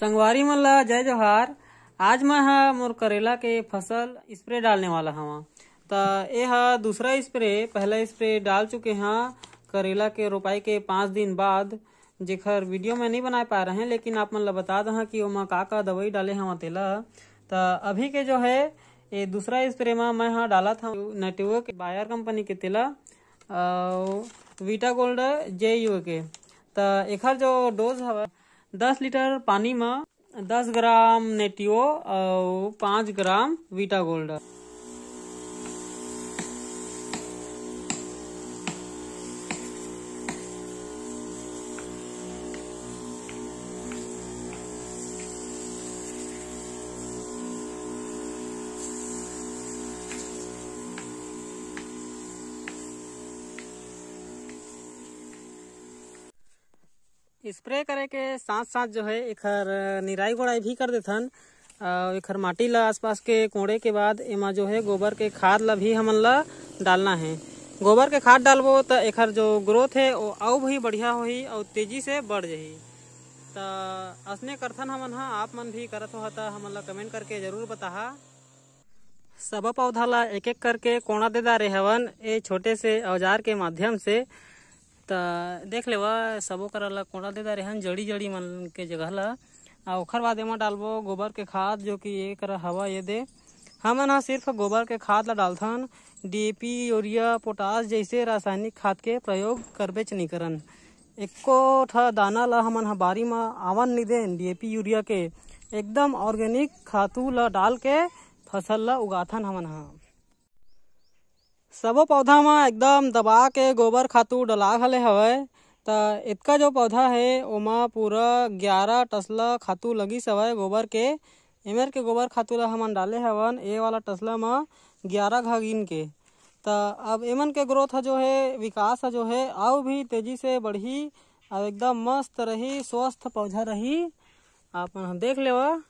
संगवारी मन ला जय जोहार आज मैं हा मोर करेला के फसल स्प्रे डालने वाला हवा तो ये दूसरा स्प्रे पहला स्प्रे डाल चुके हैं करेला के रोपाई के पांच दिन बाद जेखर वीडियो में नहीं बना पा रहे हैं लेकिन आप मन ला बता दहा कि ओमा का का दवाई डाले हवा तेला तो अभी के जो है ये दूसरा स्प्रे में मैं हाँ डाला था नेटिवो के बायर कंपनी के तेला वीटा गोल्ड जे यू के तो जो डोज हवा दस लीटर पानी में दस ग्राम नेटिओ और पांच ग्राम वीटा गोल्ड स्प्रे करे के साथ साथ जो है एक निराई गोड़ाई भी कर देथन एकर माटी ला आसपास के कोड़े के बाद एमा जो है गोबर के खाद ला भी हमन ला डालना है गोबर के खाद डालबो तो एकर जो ग्रोथ है वो अउ भी बढ़िया हो और तेजी से बढ़ जाए तो असने करथन हमन हा आप मन भी करत हो तो हमन ला कमेंट करके जरूर बताहा सब पौधा ला एक एक करके कोड़ा दे दा रहे हवन ए छोटे से औजार के माध्यम से तो देख ले सबो करा ला कोड़ा दे दारे हन जड़ी जड़ी मन के जगह ला आखर बाद एमा डालबो गोबर के खाद जो कि ये करा हवा ये दे हमन हाँ, हाँ सिर्फ गोबर के खाद ला डालथन डीएपी यूरिया पोटास जैसे रासायनिक खाद के प्रयोग करबेच नहीं करन एको ठा दाना ला हमन हाँ, हाँ बारी में आवन नहीं देन डीएपी यूरिया के एकदम ऑर्गेनिक खातू ला डाल के फसल ला उगाथन हमन हाँ, हाँ। सबो पौधा में एकदम दबा के गोबर खातू डला हले हवय त इतका जो पौधा है ओमा पूरा ग्यारह टसला खातू लगी हवय गोबर के इमेर के गोबर खातू ला हमन डाले हवन ए वाला टसला में ग्यारह घा गिन के त अब एमन के ग्रोथ जो है विकास जो है और भी तेजी से बढ़ी और एकदम मस्त रही स्वस्थ पौधा रही आप देख लेवा